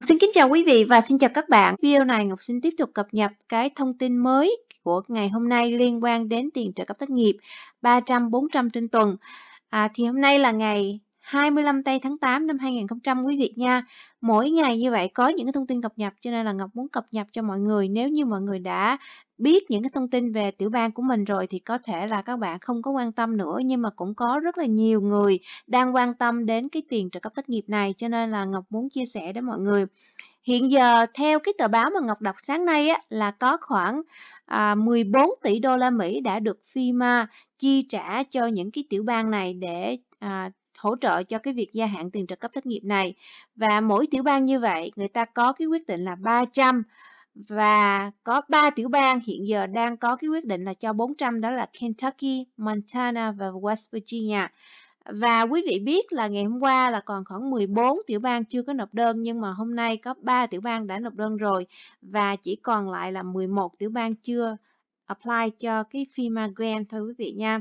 Xin kính chào quý vị và xin chào các bạn. Video này Ngọc xin tiếp tục cập nhật cái thông tin mới của ngày hôm nay liên quan đến tiền trợ cấp thất nghiệp 300 400 trên tuần. À, thì hôm nay là ngày 25 tây tháng 8 năm 2000 quý vị nha. Mỗi ngày như vậy có những cái thông tin cập nhật cho nên là Ngọc muốn cập nhật cho mọi người nếu như mọi người đã biết những cái thông tin về tiểu bang của mình rồi thì có thể là các bạn không có quan tâm nữa nhưng mà cũng có rất là nhiều người đang quan tâm đến cái tiền trợ cấp thất nghiệp này cho nên là Ngọc muốn chia sẻ đến mọi người. Hiện giờ theo cái tờ báo mà Ngọc đọc sáng nay á, là có khoảng à, 14 tỷ đô la Mỹ đã được FEMA chi trả cho những cái tiểu bang này để à, hỗ trợ cho cái việc gia hạn tiền trợ cấp thất nghiệp này. Và mỗi tiểu bang như vậy, người ta có cái quyết định là 300 và có 3 tiểu bang hiện giờ đang có cái quyết định là cho 400 đó là Kentucky, Montana và West Virginia. Và quý vị biết là ngày hôm qua là còn khoảng 14 tiểu bang chưa có nộp đơn nhưng mà hôm nay có 3 tiểu bang đã nộp đơn rồi và chỉ còn lại là 11 tiểu bang chưa apply cho cái FEMA grant thôi quý vị nha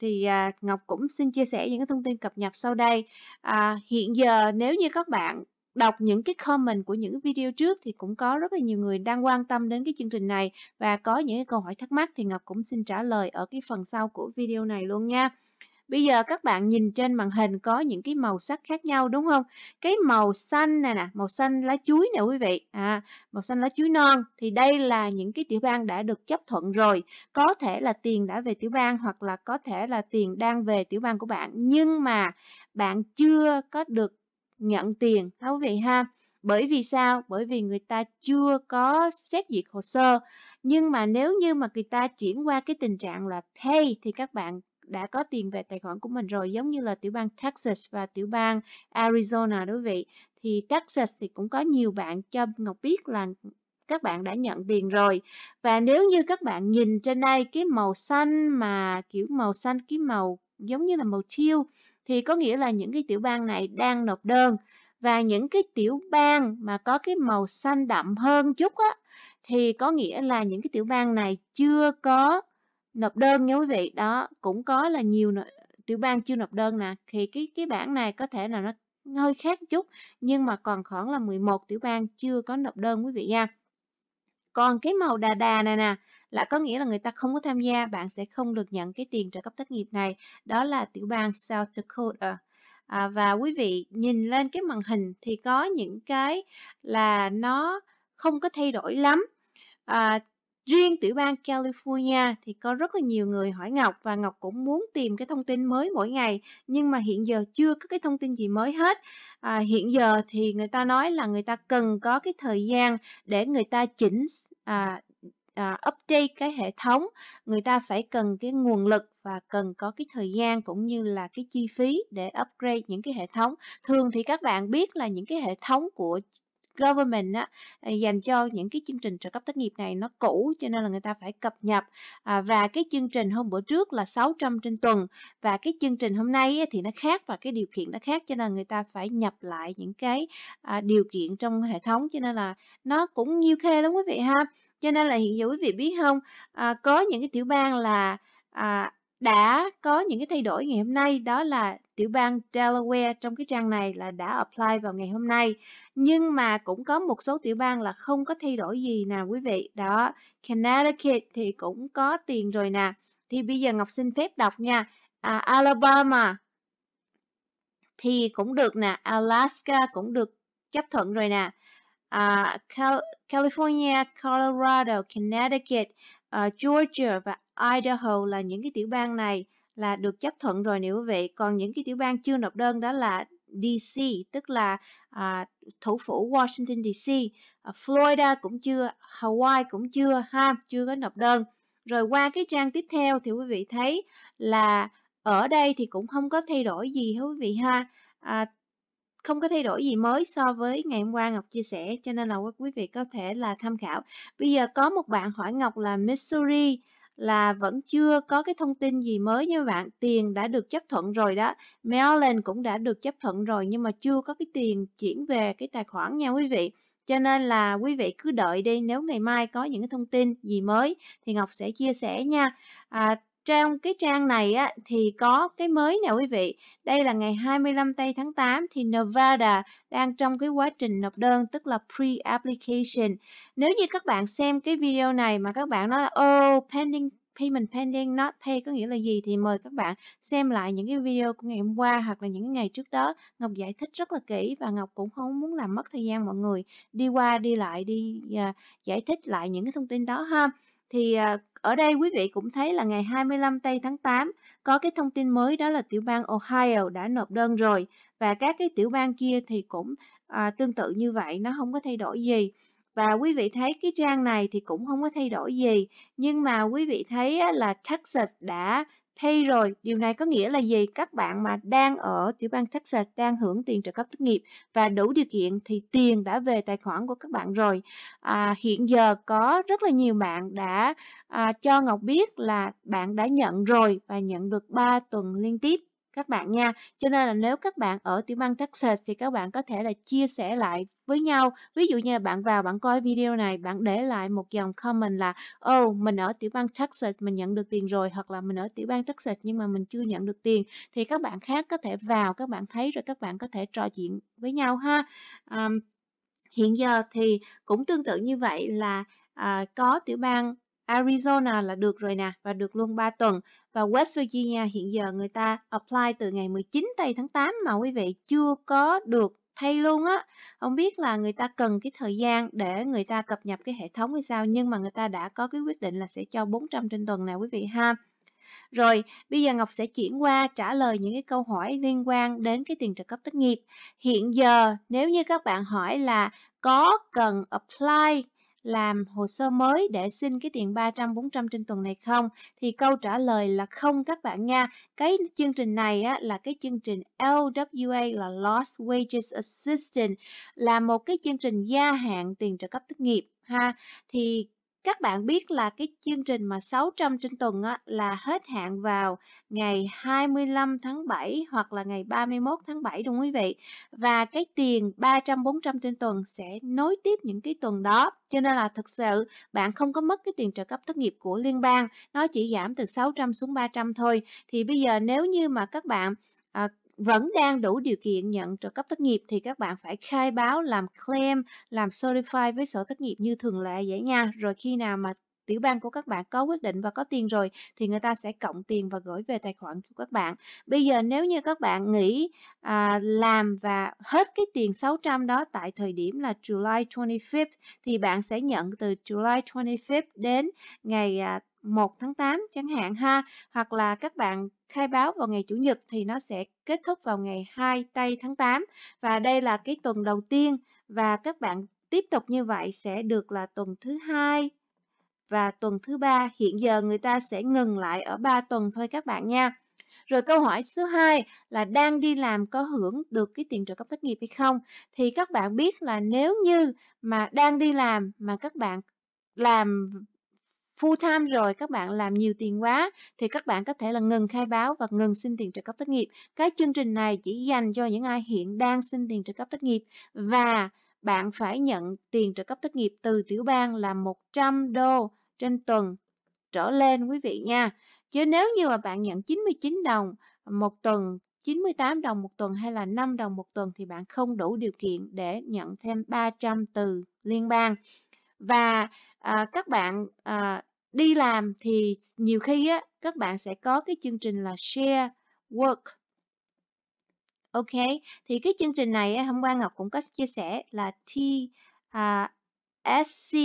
thì à, Ngọc cũng xin chia sẻ những cái thông tin cập nhật sau đây. À, hiện giờ nếu như các bạn đọc những cái comment của những video trước thì cũng có rất là nhiều người đang quan tâm đến cái chương trình này và có những cái câu hỏi thắc mắc thì Ngọc cũng xin trả lời ở cái phần sau của video này luôn nha. Bây giờ các bạn nhìn trên màn hình có những cái màu sắc khác nhau đúng không? Cái màu xanh này nè, màu xanh lá chuối nè quý vị. À, màu xanh lá chuối non thì đây là những cái tiểu bang đã được chấp thuận rồi. Có thể là tiền đã về tiểu bang hoặc là có thể là tiền đang về tiểu bang của bạn nhưng mà bạn chưa có được nhận tiền đó quý vị ha. Bởi vì sao? Bởi vì người ta chưa có xét duyệt hồ sơ. Nhưng mà nếu như mà người ta chuyển qua cái tình trạng là pay thì các bạn đã có tiền về tài khoản của mình rồi giống như là tiểu bang Texas và tiểu bang Arizona đối vị thì Texas thì cũng có nhiều bạn cho Ngọc biết là các bạn đã nhận tiền rồi và nếu như các bạn nhìn trên đây cái màu xanh mà kiểu màu xanh cái màu giống như là màu teal thì có nghĩa là những cái tiểu bang này đang nộp đơn và những cái tiểu bang mà có cái màu xanh đậm hơn chút á thì có nghĩa là những cái tiểu bang này chưa có nộp đơn nha quý vị đó cũng có là nhiều tiểu bang chưa nộp đơn nè thì cái cái bảng này có thể là nó hơi khác chút nhưng mà còn khoảng là 11 tiểu bang chưa có nộp đơn quý vị nha còn cái màu đà đà này nè là có nghĩa là người ta không có tham gia bạn sẽ không được nhận cái tiền trợ cấp thất nghiệp này đó là tiểu bang South Dakota à, và quý vị nhìn lên cái màn hình thì có những cái là nó không có thay đổi lắm à, Riêng tiểu bang California thì có rất là nhiều người hỏi Ngọc và Ngọc cũng muốn tìm cái thông tin mới mỗi ngày nhưng mà hiện giờ chưa có cái thông tin gì mới hết. À, hiện giờ thì người ta nói là người ta cần có cái thời gian để người ta chỉnh à, à, update cái hệ thống người ta phải cần cái nguồn lực và cần có cái thời gian cũng như là cái chi phí để upgrade những cái hệ thống thường thì các bạn biết là những cái hệ thống của government á, à, dành cho những cái chương trình trợ cấp thất nghiệp này nó cũ cho nên là người ta phải cập nhật à, và cái chương trình hôm bữa trước là 600 trên tuần và cái chương trình hôm nay thì nó khác và cái điều kiện nó khác cho nên người ta phải nhập lại những cái à, điều kiện trong hệ thống cho nên là nó cũng nhiều khê lắm quý vị ha cho nên là hiện giờ quý vị biết không à, có những cái tiểu bang là à, đã có những cái thay đổi ngày hôm nay đó là tiểu bang Delaware trong cái trang này là đã apply vào ngày hôm nay. Nhưng mà cũng có một số tiểu bang là không có thay đổi gì nè quý vị. Đó, Connecticut thì cũng có tiền rồi nè. Thì bây giờ Ngọc xin phép đọc nha. À, Alabama thì cũng được nè. Alaska cũng được chấp thuận rồi nè. À, California, Colorado, Connecticut, uh, Georgia và Idaho là những cái tiểu bang này là được chấp thuận rồi nếu quý vị còn những cái tiểu bang chưa nộp đơn đó là DC tức là à, thủ phủ Washington DC à, Florida cũng chưa Hawaii cũng chưa ha chưa có nộp đơn rồi qua cái trang tiếp theo thì quý vị thấy là ở đây thì cũng không có thay đổi gì quý vị ha à, không có thay đổi gì mới so với ngày hôm qua Ngọc chia sẻ cho nên là quý vị có thể là tham khảo bây giờ có một bạn hỏi Ngọc là Missouri là vẫn chưa có cái thông tin gì mới như bạn tiền đã được chấp thuận rồi đó Maryland cũng đã được chấp thuận rồi nhưng mà chưa có cái tiền chuyển về cái tài khoản nha quý vị cho nên là quý vị cứ đợi đi nếu ngày mai có những cái thông tin gì mới thì Ngọc sẽ chia sẻ nha à, trong cái trang này á, thì có cái mới nè quý vị. Đây là ngày 25 tây tháng 8 thì Nevada đang trong cái quá trình nộp đơn tức là pre-application. Nếu như các bạn xem cái video này mà các bạn nói là oh, pending payment pending not pay có nghĩa là gì thì mời các bạn xem lại những cái video của ngày hôm qua hoặc là những ngày trước đó Ngọc giải thích rất là kỹ và Ngọc cũng không muốn làm mất thời gian mọi người đi qua đi lại đi uh, giải thích lại những cái thông tin đó ha thì uh, ở đây quý vị cũng thấy là ngày 25 tây tháng 8 có cái thông tin mới đó là tiểu bang Ohio đã nộp đơn rồi và các cái tiểu bang kia thì cũng à, tương tự như vậy nó không có thay đổi gì. Và quý vị thấy cái trang này thì cũng không có thay đổi gì nhưng mà quý vị thấy là Texas đã hay rồi, điều này có nghĩa là gì? Các bạn mà đang ở tiểu bang Texas đang hưởng tiền trợ cấp thất nghiệp và đủ điều kiện thì tiền đã về tài khoản của các bạn rồi. À, hiện giờ có rất là nhiều bạn đã à, cho Ngọc biết là bạn đã nhận rồi và nhận được 3 tuần liên tiếp các bạn nha. Cho nên là nếu các bạn ở tiểu bang Texas thì các bạn có thể là chia sẻ lại với nhau. Ví dụ như là bạn vào bạn coi video này, bạn để lại một dòng comment là Oh, mình ở tiểu bang Texas mình nhận được tiền rồi hoặc là mình ở tiểu bang Texas nhưng mà mình chưa nhận được tiền. Thì các bạn khác có thể vào, các bạn thấy rồi các bạn có thể trò chuyện với nhau ha. Um, hiện giờ thì cũng tương tự như vậy là à, có tiểu bang Arizona là được rồi nè và được luôn 3 tuần. Và West Virginia hiện giờ người ta apply từ ngày 19 tây tháng 8 mà quý vị chưa có được thay luôn á. Không biết là người ta cần cái thời gian để người ta cập nhật cái hệ thống hay sao nhưng mà người ta đã có cái quyết định là sẽ cho 400 trên tuần nè quý vị ha. Rồi, bây giờ Ngọc sẽ chuyển qua trả lời những cái câu hỏi liên quan đến cái tiền trợ cấp thất nghiệp. Hiện giờ nếu như các bạn hỏi là có cần apply làm hồ sơ mới để xin cái tiền 300 400 trên tuần này không? Thì câu trả lời là không các bạn nha. Cái chương trình này á, là cái chương trình LWA là Lost Wages Assistance là một cái chương trình gia hạn tiền trợ cấp thất nghiệp ha. Thì các bạn biết là cái chương trình mà 600 trên tuần á, là hết hạn vào ngày 25 tháng 7 hoặc là ngày 31 tháng 7 đúng không quý vị? Và cái tiền 300-400 trên tuần sẽ nối tiếp những cái tuần đó. Cho nên là thực sự bạn không có mất cái tiền trợ cấp thất nghiệp của liên bang. Nó chỉ giảm từ 600 xuống 300 thôi. Thì bây giờ nếu như mà các bạn à, vẫn đang đủ điều kiện nhận trợ cấp thất nghiệp thì các bạn phải khai báo làm claim, làm certify với sở thất nghiệp như thường lệ vậy nha. Rồi khi nào mà tiểu bang của các bạn có quyết định và có tiền rồi thì người ta sẽ cộng tiền và gửi về tài khoản của các bạn. Bây giờ nếu như các bạn nghĩ à, làm và hết cái tiền 600 đó tại thời điểm là July 25th thì bạn sẽ nhận từ July 25th đến ngày à, 1 tháng 8 chẳng hạn ha hoặc là các bạn khai báo vào ngày chủ nhật thì nó sẽ kết thúc vào ngày 2 tây tháng 8 và đây là cái tuần đầu tiên và các bạn tiếp tục như vậy sẽ được là tuần thứ hai và tuần thứ ba hiện giờ người ta sẽ ngừng lại ở 3 tuần thôi các bạn nha rồi câu hỏi số 2 là đang đi làm có hưởng được cái tiền trợ cấp thất nghiệp hay không? Thì các bạn biết là nếu như mà đang đi làm mà các bạn làm full time rồi các bạn làm nhiều tiền quá thì các bạn có thể là ngừng khai báo và ngừng xin tiền trợ cấp thất nghiệp. Cái chương trình này chỉ dành cho những ai hiện đang xin tiền trợ cấp thất nghiệp và bạn phải nhận tiền trợ cấp thất nghiệp từ tiểu bang là 100 đô trên tuần trở lên quý vị nha. Chứ nếu như mà bạn nhận 99 đồng một tuần 98 đồng một tuần hay là 5 đồng một tuần thì bạn không đủ điều kiện để nhận thêm 300 từ liên bang. Và à, các bạn à, đi làm thì nhiều khi á các bạn sẽ có cái chương trình là share work ok thì cái chương trình này hôm qua ngọc cũng có chia sẻ là t uh, à, SC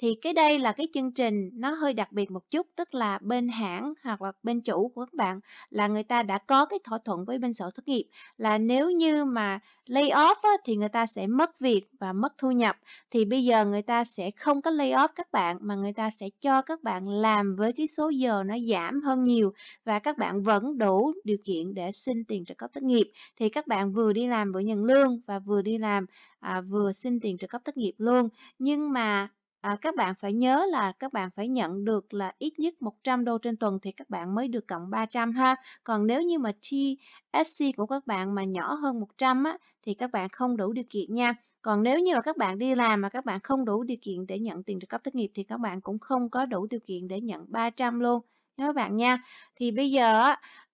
thì cái đây là cái chương trình nó hơi đặc biệt một chút tức là bên hãng hoặc là bên chủ của các bạn là người ta đã có cái thỏa thuận với bên sở thất nghiệp là nếu như mà lay off á, thì người ta sẽ mất việc và mất thu nhập thì bây giờ người ta sẽ không có lay off các bạn mà người ta sẽ cho các bạn làm với cái số giờ nó giảm hơn nhiều và các bạn vẫn đủ điều kiện để xin tiền trợ cấp thất nghiệp thì các bạn vừa đi làm vừa nhận lương và vừa đi làm à, vừa xin tiền trợ cấp thất nghiệp luôn nhưng nhưng mà à, các bạn phải nhớ là các bạn phải nhận được là ít nhất 100 đô trên tuần thì các bạn mới được cộng 300 ha. Còn nếu như mà TSC của các bạn mà nhỏ hơn 100 á, thì các bạn không đủ điều kiện nha. Còn nếu như mà các bạn đi làm mà các bạn không đủ điều kiện để nhận tiền trợ cấp thất nghiệp thì các bạn cũng không có đủ điều kiện để nhận 300 luôn. Nhớ các bạn nha. Thì bây giờ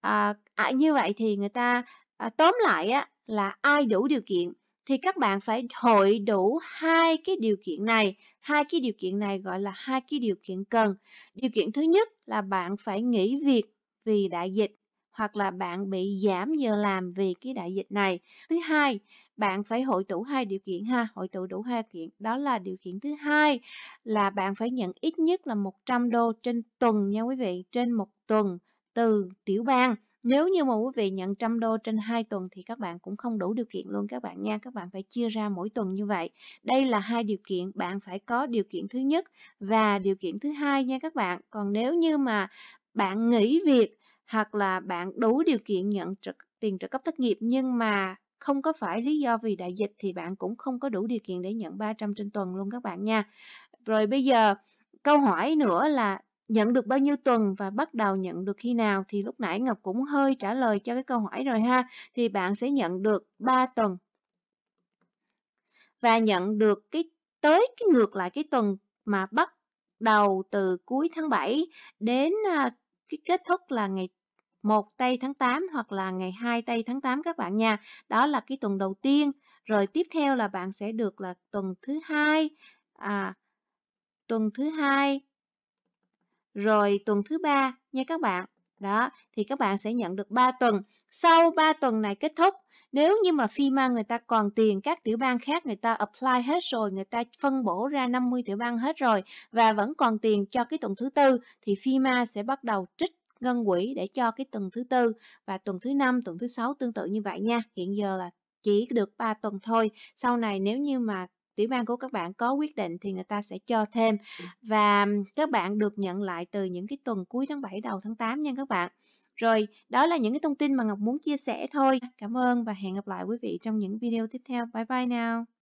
à, à, như vậy thì người ta à, tóm lại á, là ai đủ điều kiện thì các bạn phải hội đủ hai cái điều kiện này. Hai cái điều kiện này gọi là hai cái điều kiện cần. Điều kiện thứ nhất là bạn phải nghỉ việc vì đại dịch hoặc là bạn bị giảm giờ làm vì cái đại dịch này. Thứ hai, bạn phải hội đủ hai điều kiện ha, hội tụ đủ hai kiện. Đó là điều kiện thứ hai là bạn phải nhận ít nhất là 100 đô trên tuần nha quý vị, trên một tuần từ tiểu bang nếu như mà quý vị nhận trăm đô trên 2 tuần thì các bạn cũng không đủ điều kiện luôn các bạn nha. Các bạn phải chia ra mỗi tuần như vậy. Đây là hai điều kiện. Bạn phải có điều kiện thứ nhất và điều kiện thứ hai nha các bạn. Còn nếu như mà bạn nghỉ việc hoặc là bạn đủ điều kiện nhận trực, tiền trợ cấp thất nghiệp nhưng mà không có phải lý do vì đại dịch thì bạn cũng không có đủ điều kiện để nhận 300 trên tuần luôn các bạn nha. Rồi bây giờ câu hỏi nữa là nhận được bao nhiêu tuần và bắt đầu nhận được khi nào thì lúc nãy Ngọc cũng hơi trả lời cho cái câu hỏi rồi ha thì bạn sẽ nhận được 3 tuần và nhận được cái tới cái ngược lại cái tuần mà bắt đầu từ cuối tháng 7 đến à, cái kết thúc là ngày 1 tây tháng 8 hoặc là ngày 2 tây tháng 8 các bạn nha. Đó là cái tuần đầu tiên. Rồi tiếp theo là bạn sẽ được là tuần thứ hai à tuần thứ hai rồi tuần thứ ba nha các bạn. Đó, thì các bạn sẽ nhận được 3 tuần. Sau 3 tuần này kết thúc, nếu như mà phi người ta còn tiền các tiểu bang khác người ta apply hết rồi, người ta phân bổ ra 50 tiểu bang hết rồi và vẫn còn tiền cho cái tuần thứ tư thì phi sẽ bắt đầu trích ngân quỹ để cho cái tuần thứ tư và tuần thứ năm, tuần thứ sáu tương tự như vậy nha. Hiện giờ là chỉ được 3 tuần thôi. Sau này nếu như mà tiểu bang của các bạn có quyết định thì người ta sẽ cho thêm và các bạn được nhận lại từ những cái tuần cuối tháng 7 đầu tháng 8 nha các bạn. Rồi, đó là những cái thông tin mà Ngọc muốn chia sẻ thôi. Cảm ơn và hẹn gặp lại quý vị trong những video tiếp theo. Bye bye nào.